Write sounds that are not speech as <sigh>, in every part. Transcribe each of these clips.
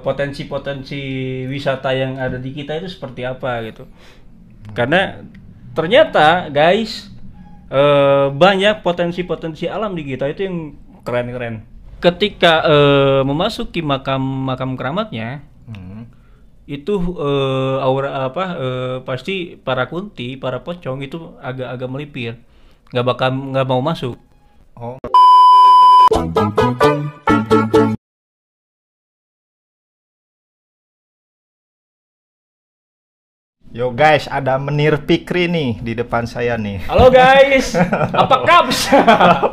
potensi-potensi wisata yang ada di kita itu seperti apa gitu. Karena ternyata guys eh, banyak potensi-potensi alam di kita itu yang keren-keren. Ketika eh, memasuki makam makam keramatnya hmm. itu eh, aura apa eh, pasti para kunti, para pocong itu agak-agak melipir, nggak bakal nggak mau masuk. Oh. Yo guys, ada Menir Pikri nih di depan saya nih. Halo guys, <laughs> apa kabar?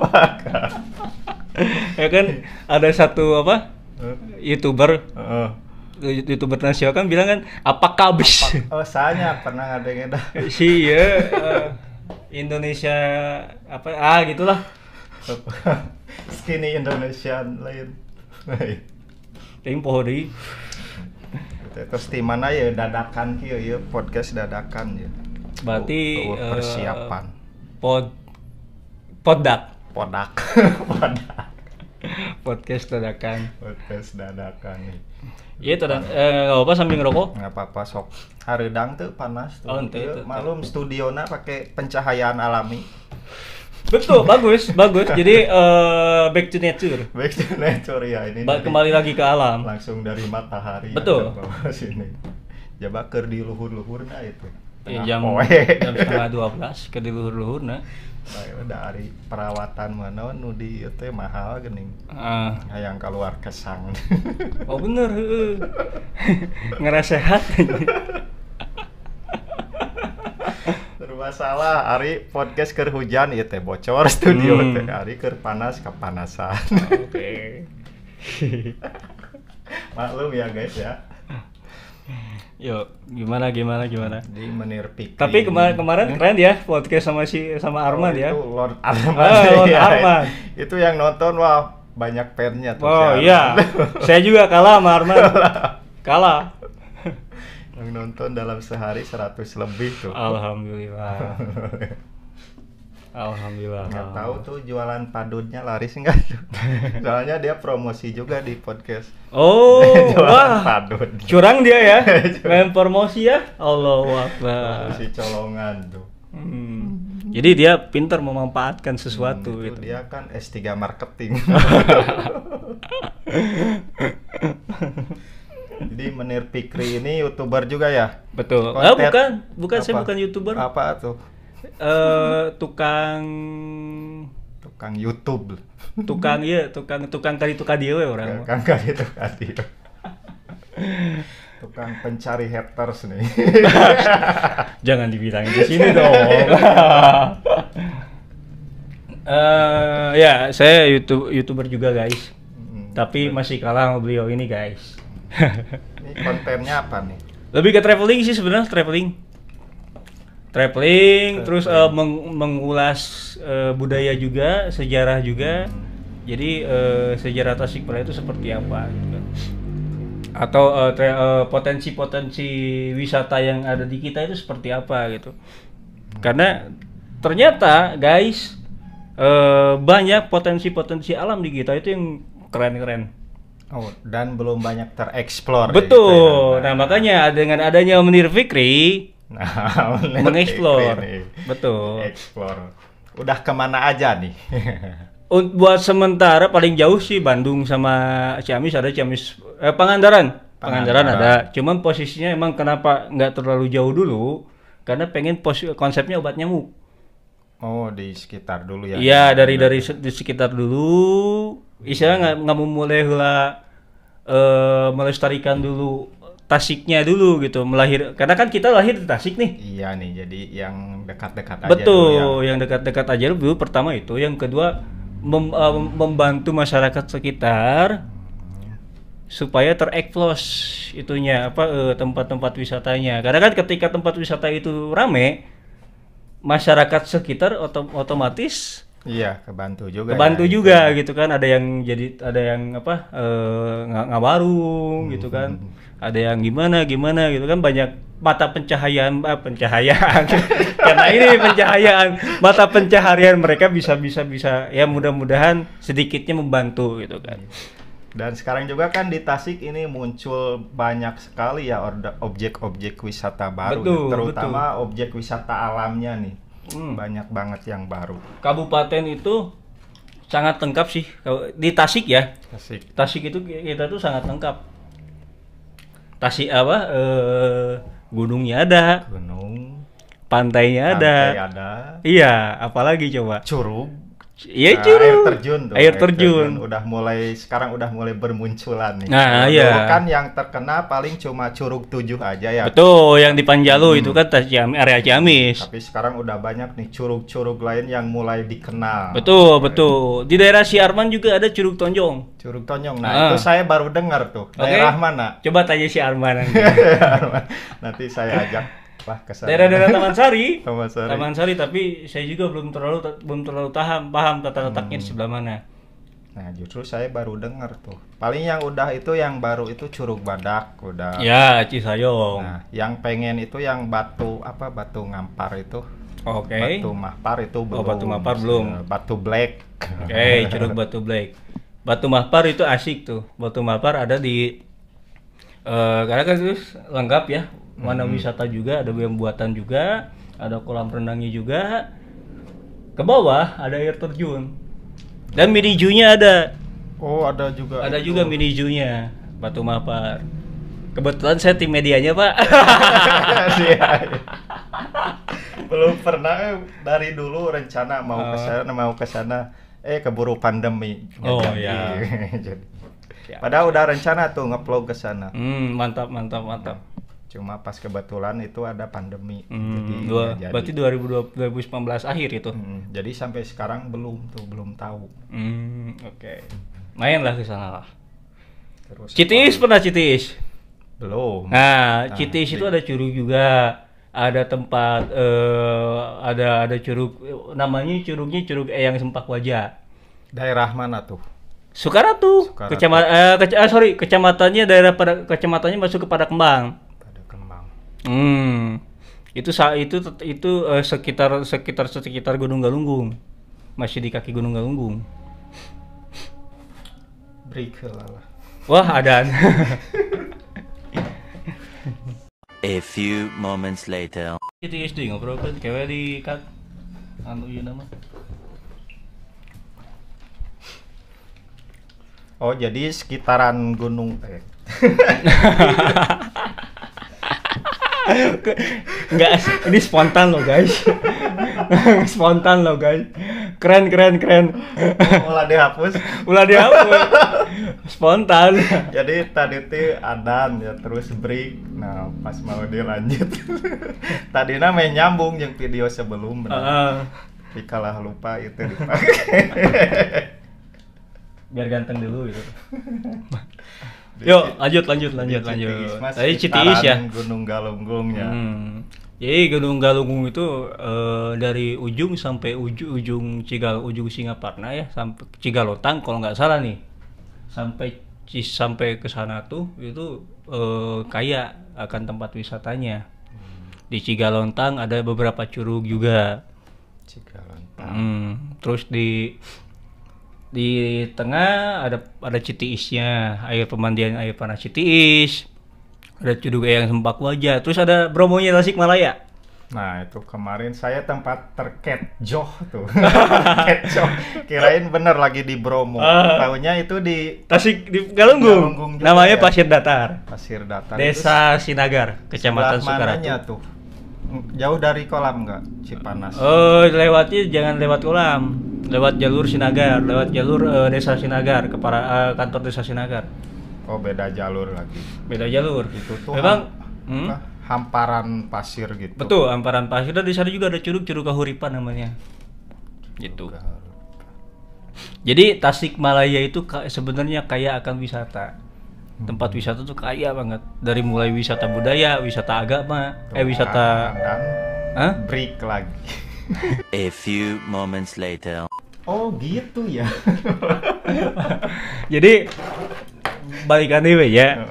ya kan ada satu apa youtuber uh. youtuber nasional kan bilang kan apa kabis? Oh saya pernah yang ada si ya uh, Indonesia apa ah gitulah. Skinny Indonesian lain. Tempo pohon Gitu. terus di mana ya dadakan kyo, ya podcast dadakan ya berarti Tuh, persiapan uh, pod podak podak <laughs> podak podcast dadakan podcast dadakan nih ya. iya itu dan eh, nggak apa sambil ngerokok nggak apa apa sok hari dang tuh panas tuh oh, iya, itu, malam studiona pakai pencahayaan alami Betul, bagus, bagus. Jadi uh, back to nature. Back to nature ya ini. Ba kembali lagi ke alam. Langsung dari matahari. Betul. Sini. Ya Jabaker di luhur-luhur nah itu. Ya, jam, jam setengah dua belas ke di luhur-luhur nah. dari perawatan mana nu di itu ya, mahal gening. Uh. Ah. Yang keluar kesang. oh bener, heeh. Ngerasehat. <laughs> Masalah salah Ari podcast ke hujan ya teh bocor hmm. studio hmm. teh Ari ke panas kepanasan oke okay. <laughs> maklum ya guys ya Yuk gimana gimana gimana? Di menir pik. Tapi kemarin kemarin keren ya podcast sama si sama oh, Arman oh, ya. Itu Lord ah, Arman. Oh, Lord <laughs> ya. Arman. Itu yang nonton wah banyak fansnya tuh. Oh si iya. <laughs> Saya juga kalah sama Arman. kalah yang nonton dalam sehari 100 lebih tuh alhamdulillah <laughs> alhamdulillah Gak tahu tuh jualan padunnya laris nggak tuh <laughs> soalnya dia promosi juga di podcast oh <laughs> jualan wah. padun curang dia ya main promosi ya Allah akbar si colongan tuh hmm. Jadi dia pintar memanfaatkan sesuatu hmm, itu gitu. Dia kan S3 marketing. Jadi Menir Pikri ini youtuber juga ya? Betul. Konten, ah, bukan, bukan apa? saya bukan youtuber. Apa tuh? Uh, tukang tukang YouTube. Tukang iya, tukang tukang kali tukang dia ya orang. Tukang kali tukang dia. tukang pencari haters nih. <laughs> Jangan dibilang di sini dong. uh, <laughs> ya, saya YouTube youtuber juga guys. Tapi masih kalah sama beliau ini guys kontennya apa nih? Lebih ke traveling sih sebenarnya traveling. Traveling, traveling. terus uh, meng mengulas uh, budaya juga, sejarah juga. Jadi uh, sejarah Tasikmalaya itu seperti apa gitu. Kan. Atau uh, potensi-potensi wisata yang ada di kita itu seperti apa gitu. Karena ternyata guys uh, banyak potensi-potensi alam di kita itu yang keren-keren Oh, dan belum banyak tereksplor. Betul. Ya, gitu Nah, makanya dengan adanya Menir Fikri, <laughs> nah, mengeksplor. Betul. Eksplor. Udah kemana aja nih? <laughs> Buat sementara paling jauh sih Bandung sama Ciamis ada Ciamis eh, Pangandaran. Pangandaran, Pangandaran ada. Cuman posisinya emang kenapa nggak terlalu jauh dulu? Karena pengen pos konsepnya obat nyamuk. Oh, di sekitar dulu ya. Iya, dari dari di sekitar dulu Isya nggak nggak mau mulai lah eh, uh, melestarikan dulu Tasiknya dulu gitu, melahir karena kan kita lahir di Tasik nih. Iya nih, jadi yang dekat-dekat aja. Betul, ya. yang dekat-dekat aja dulu pertama itu, yang kedua mem, uh, membantu masyarakat sekitar supaya tereksplos itunya apa tempat eh, tempat-tempat wisatanya. Karena kan ketika tempat wisata itu rame, masyarakat sekitar otom otomatis Iya, kebantu juga. Kebantu ya, juga gitu. gitu kan. Ada yang jadi ada yang apa eh, nggak baru hmm. gitu kan. Hmm. Ada yang gimana gimana gitu kan banyak mata pencahayaan ah, pencahayaan <laughs> karena ini pencahayaan mata pencaharian mereka bisa bisa bisa ya mudah-mudahan sedikitnya membantu gitu kan. Dan sekarang juga kan di Tasik ini muncul banyak sekali ya objek-objek wisata baru, ya. betul, ya. terutama betul. objek wisata alamnya nih hmm. banyak banget yang baru. Kabupaten itu sangat lengkap sih di Tasik ya. Tasik. Tasik itu kita tuh sangat lengkap. Tasik apa? E, gunungnya ada. Gunung. Pantainya Pantai ada. Iya, apalagi coba. Curug. Iya nah, air terjun tuh. Air, terjun. terjun. Udah mulai sekarang udah mulai bermunculan nih. Nah, nah iya. kan yang terkena paling cuma Curug Tujuh aja ya. Betul, yang di Panjalu hmm. itu kan Ciam, area Ciamis. Tapi sekarang udah banyak nih curug-curug lain yang mulai dikenal. Betul, betul. Di daerah Siarman juga ada Curug Tonjong. Curug Tonjong. Nah, nah. itu saya baru dengar tuh. Okay. Daerah mana? Coba tanya si nanti. <laughs> Nanti saya ajak apa kesana. daerah-daerah Taman Sari <laughs> Taman Sari Taman Sari tapi saya juga belum terlalu belum terlalu paham paham tata hmm. letaknya hmm. di sebelah mana Nah justru saya baru dengar tuh. Paling yang udah itu yang baru itu Curug Badak udah. Ya Cisayong. Nah yang pengen itu yang batu apa batu ngampar itu. Oke. Okay. Batu mahpar itu oh, belum. Oh batu mahpar belum. Eh, batu black. Oke okay, Curug Batu Black. Batu mahpar itu asik tuh. Batu mahpar ada di Eh, karena kan terus lengkap ya mana hmm. wisata juga ada yang buatan juga ada kolam renangnya juga ke bawah ada air terjun dan mini junya ada oh ada juga ada itu. juga mini junya Batu Mapar kebetulan saya tim medianya pak <laughs> iya, iya. belum pernah eh, dari dulu rencana mau ke oh. sana mau ke sana eh keburu pandemi oh ya <laughs> siap, ya, Padahal siap. udah rencana tuh ngeplog ke sana. Hmm, mantap mantap mantap. Ya, cuma pas kebetulan itu ada pandemi. Hmm, jadi, dua, ya jadi berarti 2020, 2019 akhir itu. Hmm, jadi sampai sekarang belum tuh, belum tahu. Hmm, oke. Okay. Main ke sana lah. Terus Citis pernah Citis? Belum. Nah, nah Citis itu ada curug juga ada tempat uh, ada ada curug namanya curugnya curug Eyang Sempak Wajah. Daerah mana tuh? Sukaratu, Sukaratu. kecamatan eh, kec ah, eh, sorry kecamatannya daerah pada kecamatannya masuk kepada Kembang. Pada Kembang. Hmm, itu saat itu itu eh, sekitar sekitar sekitar Gunung Galunggung, masih di kaki Gunung Galunggung. Berikelalah. Wah adan. <laughs> A few moments later. Itu SD ngobrol kan, kayak di kat anu iya nama. Oh, jadi sekitaran gunung eh. Enggak, ini spontan loh guys. <laughs> spontan loh guys. Keren keren keren. Ulah dihapus. Ulah dihapus. Spontan. Jadi tadi tuh adan ya terus break. Nah, pas mau dilanjut. <laughs> tadi namanya nyambung yang video sebelum benar. Uh. Ah. Tapi lupa itu dipakai. <laughs> biar ganteng dulu gitu. <laughs> Yuk, lanjut lanjut lanjut di lanjut. Tadi Citiis ya. Gunung Galunggungnya. Hmm. Jadi Gunung Galunggung itu uh, dari ujung sampai ujung ujung Cigal ujung Singaparna ya sampai Cigalotang kalau nggak salah nih. Sampai Cis sampai ke sana tuh itu uh, kaya akan tempat wisatanya. Hmm. Di Cigalontang ada beberapa curug juga. Cigalontang. Hmm. Terus di di tengah ada ada citiisnya air pemandian air panas citiis ada juga yang sempak wajah terus ada bromonya Malaya Nah itu kemarin saya tempat terket joh tuh <laughs> joh kirain bener lagi di Bromo uh, ah. tahunya itu di Tasik di Galunggung, namanya ya. Pasir Datar Pasir Datar desa Sinagar kecamatan Sukaratu tuh jauh dari kolam nggak Cipanas? Oh, eh, lewati jangan lewat kolam, lewat jalur Sinagar, lewat jalur uh, desa Sinagar ke para uh, eh, kantor desa Sinagar. Oh, beda jalur lagi. Beda jalur. Itu tuh. Memang hmm? hamparan pasir gitu. Betul, hamparan pasir dan di sana juga ada curug curug Kahuripan namanya. Gitu. Jadi Tasik Malaya itu sebenarnya kaya akan wisata tempat wisata tuh kaya banget dari mulai wisata budaya wisata agama eh, tuh, eh wisata dan kan, huh? break lagi <laughs> a few moments later oh gitu ya <laughs> jadi balikan deh ya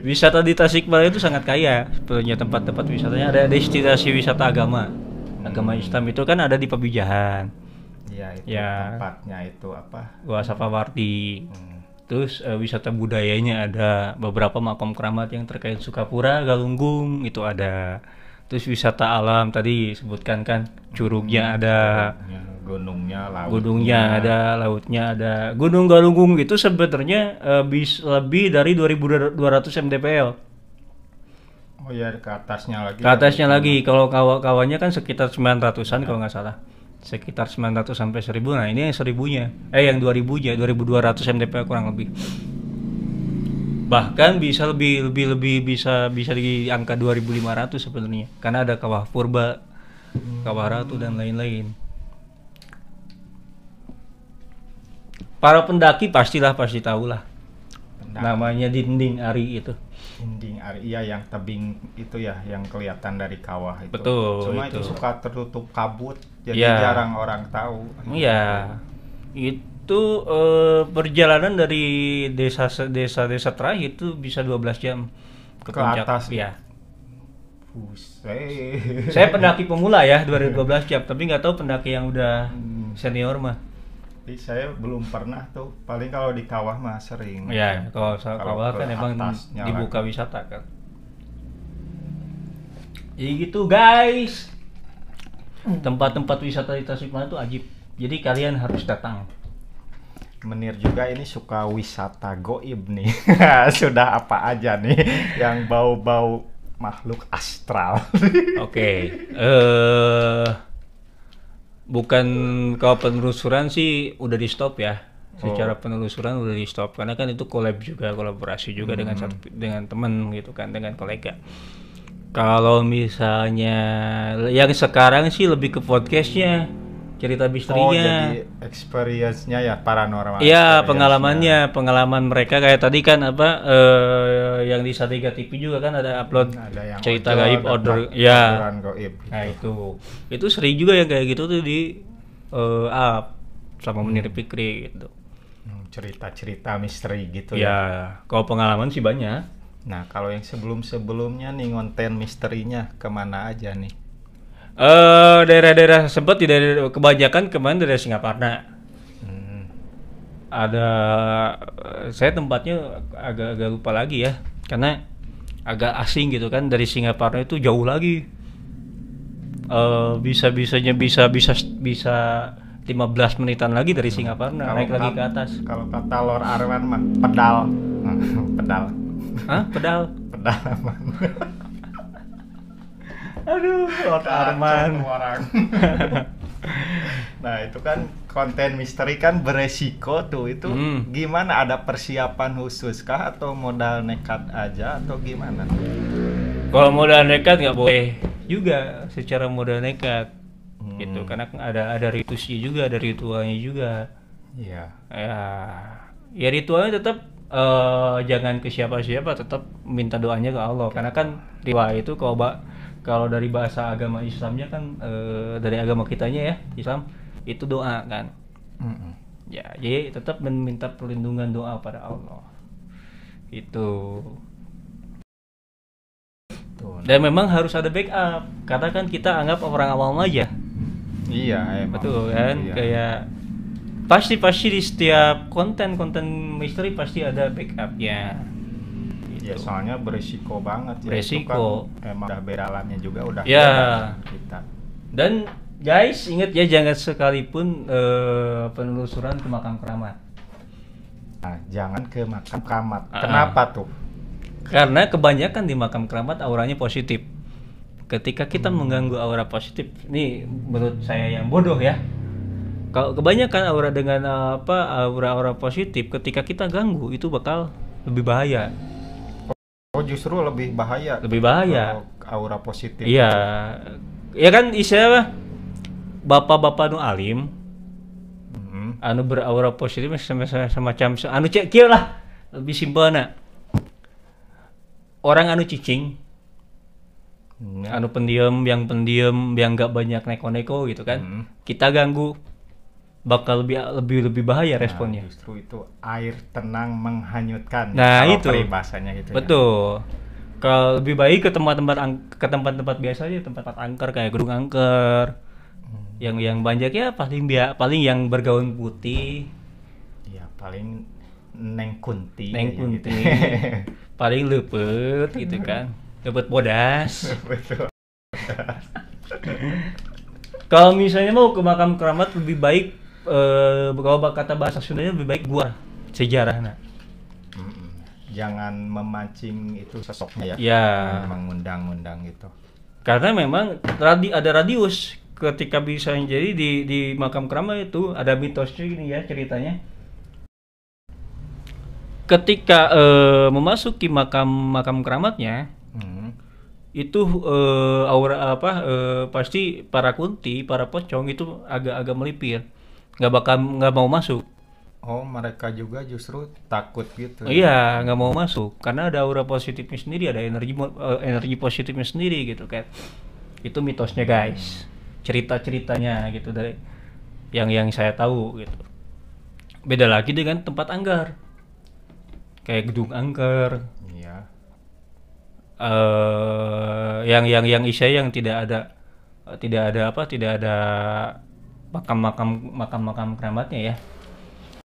wisata di Tasikmalaya itu sangat kaya Punya tempat-tempat wisatanya ada destinasi wisata agama hmm. agama Islam itu kan ada di Pabijahan ya itu ya. tempatnya itu apa Gua Sapawarti hmm Terus uh, wisata budayanya ada beberapa makam keramat yang terkait Sukapura, Galunggung itu ada. Terus wisata alam tadi sebutkan kan curugnya hmm, ada, gunungnya, lautnya. gunungnya ada, lautnya ada. Gunung Galunggung itu sebenarnya uh, bis lebih dari 2200 mdpl. Oh ya ke atasnya lagi. Ke atasnya lagi. Kalau kawan kawannya kan sekitar 900-an ya. kalau nggak salah sekitar 900 sampai 1000 nah ini yang 1000 eh yang 2000 nya 2200 mdp kurang lebih bahkan bisa lebih lebih lebih bisa bisa di angka 2500 sebenarnya karena ada kawah purba kawah ratu dan lain-lain para pendaki pastilah pasti tahulah pendaki. namanya dinding ari itu dinding ari iya yang tebing itu ya yang kelihatan dari kawah itu betul cuma itu, itu suka tertutup kabut jadi ya. jarang orang tahu iya itu uh, perjalanan dari desa desa desa terakhir itu bisa 12 jam ke, ke puncak atas ya Buset. saya pendaki pemula ya 2012 iya. jam tapi nggak tahu pendaki yang udah hmm. senior mah tapi saya belum pernah tuh paling kalau di kawah mah sering ya kalau, kalau kawah kan emang dibuka lagi. wisata kan jadi ya gitu guys tempat-tempat wisata di Tasikmalaya itu ajib jadi kalian harus datang Menir juga ini suka wisata goib nih <laughs> sudah apa aja nih yang bau-bau makhluk astral <laughs> oke eh, uh, bukan kalau penelusuran sih udah di stop ya secara oh. penelusuran udah di stop karena kan itu collab juga kolaborasi juga hmm. dengan dengan teman gitu kan dengan kolega kalau misalnya yang sekarang sih lebih ke podcastnya cerita oh, misterinya. Oh, jadi experience-nya ya paranormal. Iya, pengalamannya, pengalaman mereka kayak tadi kan apa eh, yang di Satria TV juga kan ada upload hmm, ada yang cerita order, gaib order ya. Gaib, gitu. Nah, itu. Itu sering juga ya kayak gitu tuh di eh, up sama hmm. menir pikir gitu. Hmm, cerita-cerita misteri gitu ya. Ya, kalau pengalaman sih banyak. Nah, kalau yang sebelum-sebelumnya nih konten misterinya kemana aja nih? Eh, uh, daerah-daerah sempat di daerah kebanyakan kemana dari Singaparna. Hmm. Ada eh, saya tempatnya agak-agak lupa lagi ya, karena agak asing gitu kan dari Singaparna itu jauh lagi. Uh, eh, bisa bisanya bisa bisa bisa 15 menitan lagi dari hmm. Singaparna kalo naik lagi ke atas. Kalau kata Lor Arwan mah pedal. <laughs> pedal. Hah? Pedal. aman. <laughs> Aduh, Lord Arman. Orang. <laughs> nah, itu kan konten misteri kan beresiko tuh. Itu hmm. gimana ada persiapan khusus kah atau modal nekat aja atau gimana? Kalau modal nekat nggak boleh juga secara modal nekat. Hmm. Gitu karena ada ada ritusnya juga, ada ritualnya juga. Iya. Yeah. Ya, ya ritualnya tetap uh, jangan ke siapa-siapa tetap minta doanya ke Allah karena kan riwayat itu kalau kalau dari bahasa agama Islamnya kan uh, dari agama kitanya ya Islam itu doa kan mm -hmm. ya jadi tetap meminta perlindungan doa pada Allah itu dan memang harus ada backup katakan kita anggap orang awam aja iya emang. betul kan iya. kayak pasti pasti di setiap konten-konten misteri pasti ada backup ya gitu. ya soalnya berisiko banget ya kan emang udah beralamnya juga udah ya kita dan guys ingat ya jangan sekalipun uh, penelusuran ke makam keramat nah, jangan ke makam keramat uh -uh. kenapa tuh karena kebanyakan di makam keramat auranya positif ketika kita hmm. mengganggu aura positif ini menurut saya yang bodoh ya kalau kebanyakan aura dengan eh, apa aura-aura positif ketika kita ganggu itu bakal lebih bahaya oh justru lebih bahaya lebih bahaya aura positif iya ya kan istilah bapak-bapak nu alim hmm. anu beraura positif semacam, anu cek lah lebih simpel nak orang anu cicing mm-hmm. anu pendiam yang pendiam yang gak banyak neko-neko gitu kan hmm. kita ganggu bakal lebih lebih lebih bahaya nah, responnya. Nah, justru itu air tenang menghanyutkan. Nah kalau itu peribahasanya gitu. Ya. Betul. Ya. Kalau lebih baik ke tempat-tempat ke tempat-tempat biasa aja, tempat-tempat angker kayak gedung angker. Hmm. Yang yang banyak ya paling dia paling yang bergaun putih. Ya paling neng kunti. Neng gitu. kunti. Gitu. <laughs> paling lepet gitu kan. lepet bodas. <laughs> Kalau misalnya mau ke makam keramat lebih baik eh kalau kata bahasa Sundanya lebih baik gua sejarah nah. Jangan memancing itu sosoknya ya. Ya. Mengundang-undang gitu. Karena memang radi ada radius ketika bisa jadi di di makam kerama itu ada mitosnya ini ya ceritanya. Ketika eh, memasuki makam makam keramatnya, hmm. itu eh, aura apa eh, pasti para kunti, para pocong itu agak-agak melipir nggak bakal nggak mau masuk oh mereka juga justru takut gitu ya? iya nggak mau masuk karena ada aura positifnya sendiri ada energi uh, energi positifnya sendiri gitu kan itu mitosnya guys cerita ceritanya gitu dari yang yang saya tahu gitu beda lagi dengan tempat anggar. kayak gedung angker iya uh, yang yang yang isya yang tidak ada tidak ada apa tidak ada makam-makam makam-makam keramatnya ya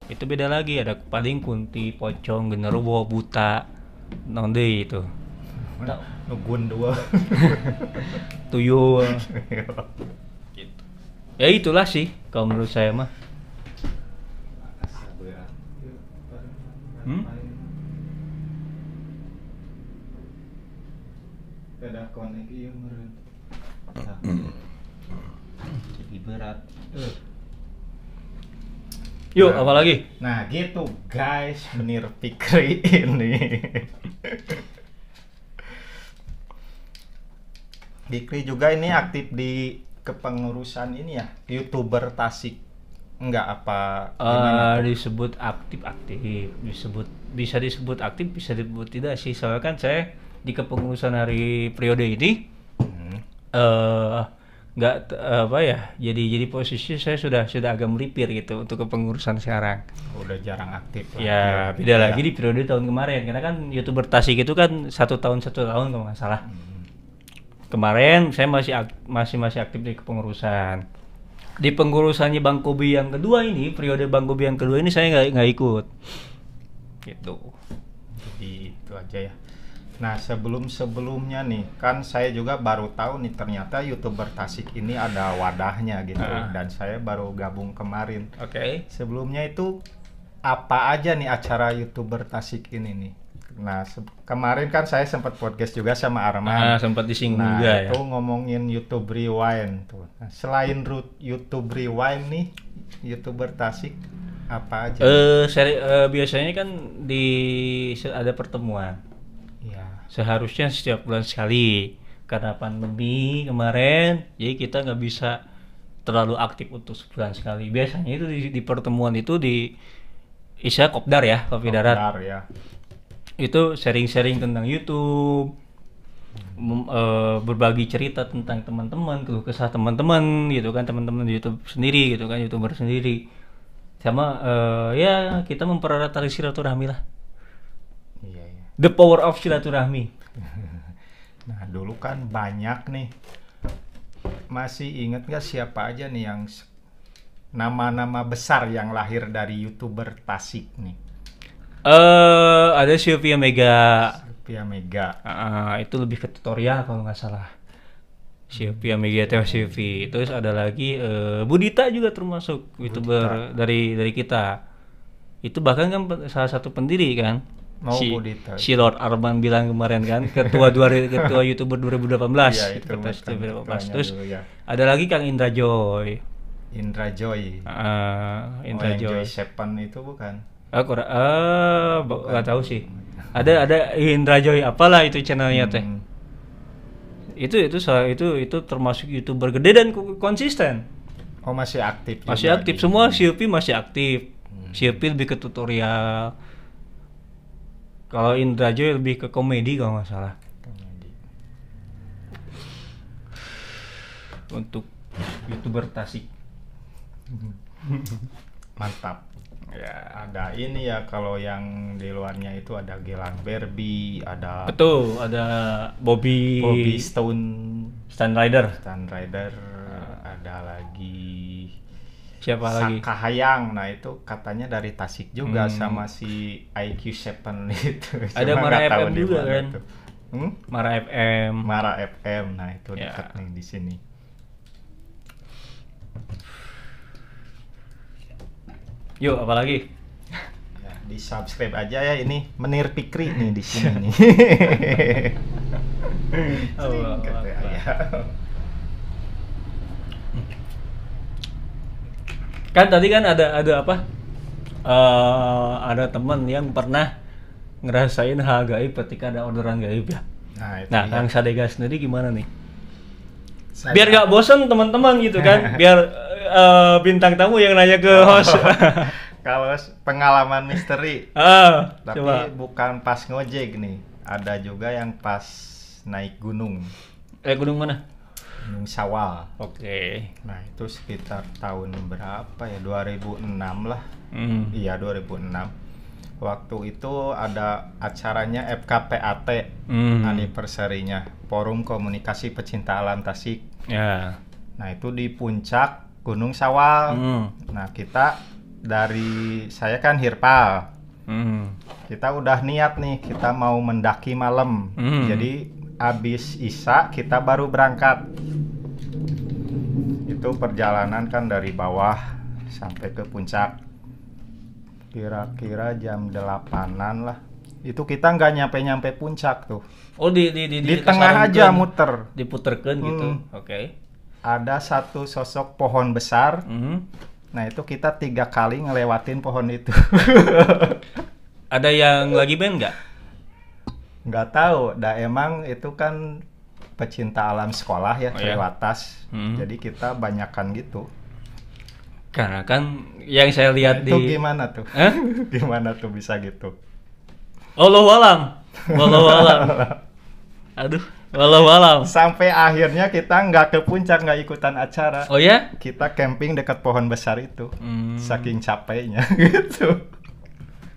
itu beda lagi ada paling kunti pocong genderuwo buta nonde itu nugun dua <laughs> tuyul ya itulah sih kalau menurut saya mah hmm? Nah. hmm. Jadi berat Yuk, nah, lagi Nah, gitu guys, menir pikri ini. pikri juga ini aktif di kepengurusan ini ya, YouTuber Tasik. Enggak apa uh, disebut aktif-aktif, disebut bisa disebut aktif, bisa disebut tidak sih. Soalnya kan saya di kepengurusan hari periode ini hmm. uh, nggak apa ya jadi jadi posisi saya sudah sudah agak melipir gitu untuk kepengurusan sekarang udah jarang aktif lah ya, ya beda lagi di periode tahun kemarin karena kan youtuber tasik itu kan satu tahun satu tahun kalau nggak salah hmm. kemarin saya masih masih masih aktif di kepengurusan di pengurusannya bang Kobi yang kedua ini periode bang Kobi yang kedua ini saya nggak nggak ikut gitu jadi itu aja ya Nah sebelum-sebelumnya nih kan saya juga baru tahu nih ternyata youtuber Tasik ini ada wadahnya gitu uh. dan saya baru gabung kemarin. Oke. Okay. Sebelumnya itu apa aja nih acara youtuber Tasik ini nih? Nah kemarin kan saya sempat podcast juga sama Arman. Ah sempat disinggung nah, juga ya. Itu ngomongin YouTube Rewind tuh. Nah, selain root YouTube Rewind nih youtuber Tasik apa aja? Eh uh, seri uh, biasanya kan di ada pertemuan ya seharusnya setiap bulan sekali karena pandemi kemarin jadi kita nggak bisa terlalu aktif untuk sebulan sekali biasanya itu di, di pertemuan itu di Isya Kopdar ya Kopi Kopdar, ya. itu sharing-sharing tentang YouTube eh, berbagi cerita tentang teman-teman keluh kesah teman-teman gitu kan teman-teman di YouTube sendiri gitu kan youtuber sendiri sama e, ya kita mempererat tali silaturahmi lah The power of silaturahmi. <laughs> Nah, dulu kan banyak nih. Masih inget nggak siapa aja nih yang nama-nama besar yang lahir dari youtuber Tasik nih? Eh, uh, ada Sylvia Mega. Sylvia Mega. Uh, itu lebih ke tutorial kalau nggak salah. Sylvia hmm. Mega Teh Sylvia. Terus ada lagi uh, Budita juga termasuk youtuber dari dari kita. Itu bahkan kan salah satu pendiri kan mau si, Si Lord Arman bilang kemarin kan, ketua dua <laughs> ketua YouTuber 2018. Iya, itu ketua 2018. Terus dulu, ya. ada lagi Kang Indra Joy. Indra Joy. Uh, Indra oh, Joy. Sepan itu bukan. Aku uh, uh, nggak tahu sih. Ada ada Indra Joy apalah itu channelnya hmm. teh. Itu itu itu itu termasuk YouTuber gede dan konsisten. Oh masih aktif. Masih aktif. Semua Xiaomi masih aktif. Hmm. Xiaomi lebih ke tutorial kalau Indra Joy lebih ke komedi kalau nggak salah. Komedi. Untuk youtuber Tasik. <laughs> Mantap. Ya, ada ini ya kalau yang di luarnya itu ada Gelang Berbi, ada Betul, ada Bobby Bobby Stone Stand Rider. Stand Rider ah. ada lagi siapa Saka lagi Kahayang nah itu katanya dari Tasik juga hmm. sama si IQ Seven <laughs> itu ada Mara FM juga kan Hmm? Mara FM Mara FM nah itu ya. dekat nih di sini yuk apalagi ya, di subscribe aja ya ini menir pikri nih di sini nih Allah, <laughs> ya. Allah. kan tadi kan ada ada apa uh, ada teman yang pernah ngerasain hal gaib ketika ada orderan gaib ya nah, itu nah iya. kang Sadega sendiri gimana nih Saya... biar gak bosen teman-teman gitu kan <laughs> biar uh, bintang tamu yang nanya ke oh. host <laughs> kalau pengalaman misteri uh, tapi coba. bukan pas ngojek nih ada juga yang pas naik gunung eh gunung mana Gunung Sawal, Oke. Okay. Nah, itu sekitar tahun berapa ya? 2006 lah. Mm. Iya, 2006. Waktu itu ada acaranya FKPAT mm. anniversary-nya, Forum Komunikasi Pecinta Alam Tasik. Yeah. Nah, itu di puncak Gunung Sawal. Mm. Nah, kita dari saya kan Hirpal. Mm. Kita udah niat nih kita mau mendaki malam. Mm. Jadi abis Isa kita baru berangkat itu perjalanan kan dari bawah sampai ke puncak kira-kira jam delapanan lah itu kita nggak nyampe nyampe puncak tuh oh di di di, di tengah aja muter diputerkan gitu. hmm. gitu oke okay. ada satu sosok pohon besar mm -hmm. nah itu kita tiga kali ngelewatin pohon itu ada yang lagi band nggak nggak tahu dah emang itu kan pecinta alam sekolah ya oh, cewek iya. hmm. jadi kita banyakkan gitu karena kan yang saya lihat itu di gimana tuh eh? <laughs> gimana tuh bisa gitu Allah alam walau alam <laughs> aduh walau alam sampai akhirnya kita nggak ke puncak nggak ikutan acara oh ya kita camping dekat pohon besar itu hmm. saking capeknya <laughs> gitu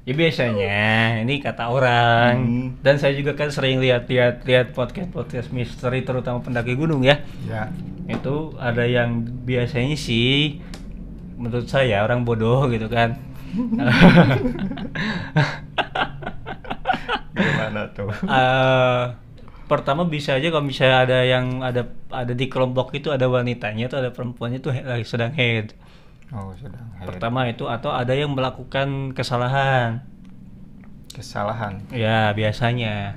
Ya biasanya ini kata orang hmm. dan saya juga kan sering lihat-lihat lihat podcast podcast misteri terutama pendaki gunung ya. Ya. Itu ada yang biasanya sih menurut saya orang bodoh gitu kan. <laughs> Gimana tuh? Uh, pertama bisa aja kalau misalnya ada yang ada ada di kelompok itu ada wanitanya atau ada perempuannya itu lagi sedang head. Oh, sedang haid. Pertama itu atau ada yang melakukan kesalahan. Kesalahan. Ya, biasanya.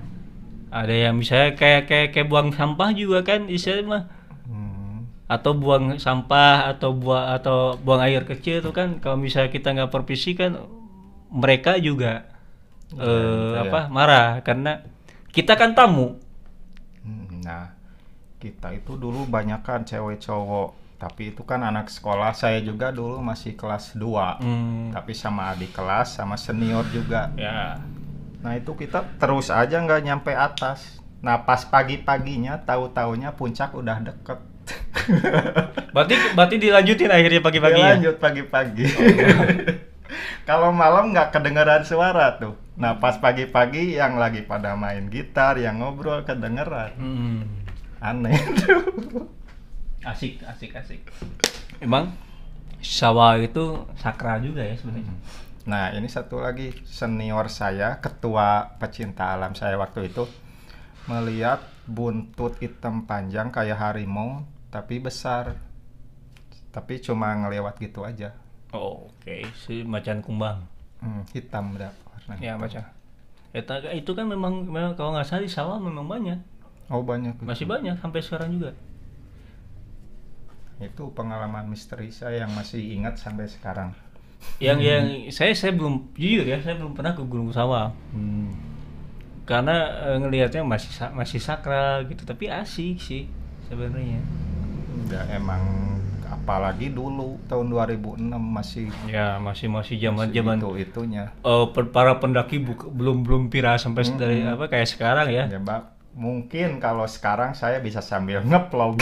Ada yang misalnya kayak kayak kayak buang sampah juga kan istilahnya mah. Hmm. Atau buang sampah atau buang atau buang air kecil itu kan kalau misalnya kita nggak perpisi kan mereka juga ya, eh, ya. apa marah karena kita kan tamu. Hmm, nah, kita itu dulu banyak kan cewek cowok tapi itu kan anak sekolah saya juga dulu masih kelas 2 hmm. tapi sama adik kelas sama senior juga ya nah itu kita terus aja nggak nyampe atas nah pas pagi paginya tahu taunya puncak udah deket <laughs> berarti berarti dilanjutin akhirnya pagi pagi lanjut pagi pagi oh. Iya. <laughs> kalau malam nggak kedengeran suara tuh nah pas pagi pagi yang lagi pada main gitar yang ngobrol kedengeran hmm. aneh tuh <laughs> asik asik asik emang sawah itu sakral juga ya sebenarnya nah ini satu lagi senior saya ketua pecinta alam saya waktu itu melihat buntut hitam panjang kayak harimau tapi besar tapi cuma ngelewat gitu aja oh, oke okay. si macan kumbang hmm, hitam enggak? warna ya macam itu, eh, itu kan memang, memang kalau nggak salah di sawah memang banyak oh banyak masih banyak sampai sekarang juga itu pengalaman misteri saya yang masih ingat sampai sekarang yang hmm. yang saya saya belum jujur ya saya belum pernah ke Gunung Sawah hmm. karena e, ngelihatnya masih masih sakral gitu tapi asik sih sebenarnya enggak emang apalagi dulu tahun 2006 masih ya masih masih zaman zaman itu itunya uh, eh, para pendaki buka, belum belum pira sampai hmm, dari apa kayak sekarang ya, ya bak mungkin kalau sekarang saya bisa sambil <laughs> ngeplog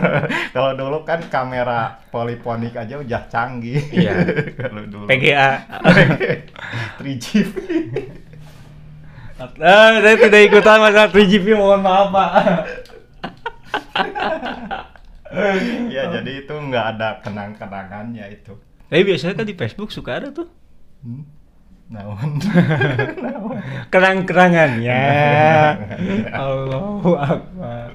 <laughs> kalau dulu kan kamera poliponik aja udah canggih iya. <laughs> kalau dulu PGA 3GP eh, saya tidak ikutan masalah 3GP mohon maaf pak ya jadi itu nggak ada kenang-kenangannya itu tapi biasanya kan di Facebook suka ada tuh hmm? <laughs> naon kerang-kerangan ya <laughs> Allahu Akbar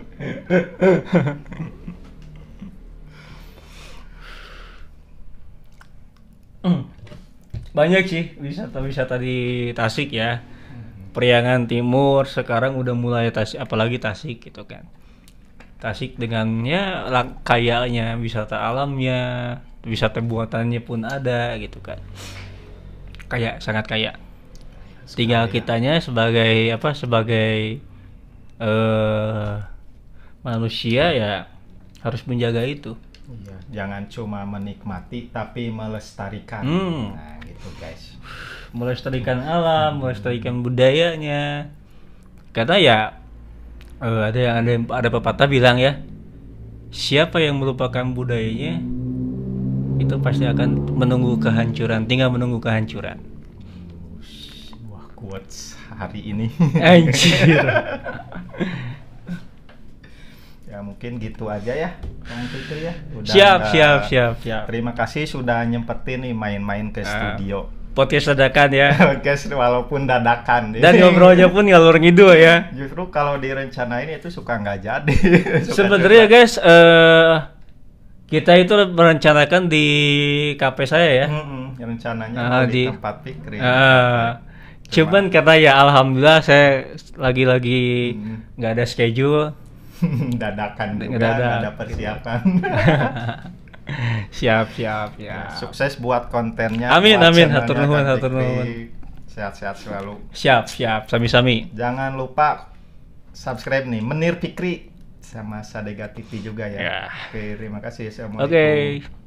hmm. banyak sih wisata-wisata di Tasik ya Priangan Timur sekarang udah mulai Tasik apalagi Tasik gitu kan Tasik dengannya kayaknya wisata alamnya wisata buatannya pun ada gitu kan kaya sangat kaya tinggal ya. kitanya sebagai apa sebagai uh, manusia ya harus menjaga itu Iya, jangan cuma menikmati tapi melestarikan. Hmm. Nah, gitu guys. Melestarikan alam, hmm. melestarikan budayanya. Kata ya uh, ada yang ada ada pepatah bilang ya, siapa yang melupakan budayanya, itu pasti akan menunggu kehancuran tinggal menunggu kehancuran wah kuat hari ini anjir <laughs> ya mungkin gitu aja ya Kang Fikri ya udah siap enggak... siap siap siap ya, terima kasih sudah nyempetin nih main-main ke uh, studio podcast dadakan ya <laughs> podcast walaupun dadakan dan ngobrolnya pun ngalur ngidul ya justru kalau direncanain itu suka nggak jadi <laughs> sebenarnya guys uh, kita itu merencanakan di kafe saya ya. Mm-hmm. Rencananya uh, di, tempat Pikri. Uh, ah, cuman, cuman karena ya alhamdulillah saya lagi-lagi nggak -lagi ada schedule. <laughs> Dadakan juga, Dadak. ada persiapan. <laughs> siap, siap, ya. ya. Sukses buat kontennya. Amin, buat amin. Hatur nuhun, hatur nuhun. Sehat-sehat selalu. Siap, siap. Sami-sami. Jangan lupa subscribe nih, Menir Pikri sama Sadega TV juga ya. Yeah. Oke, okay, terima kasih. Oke. Okay.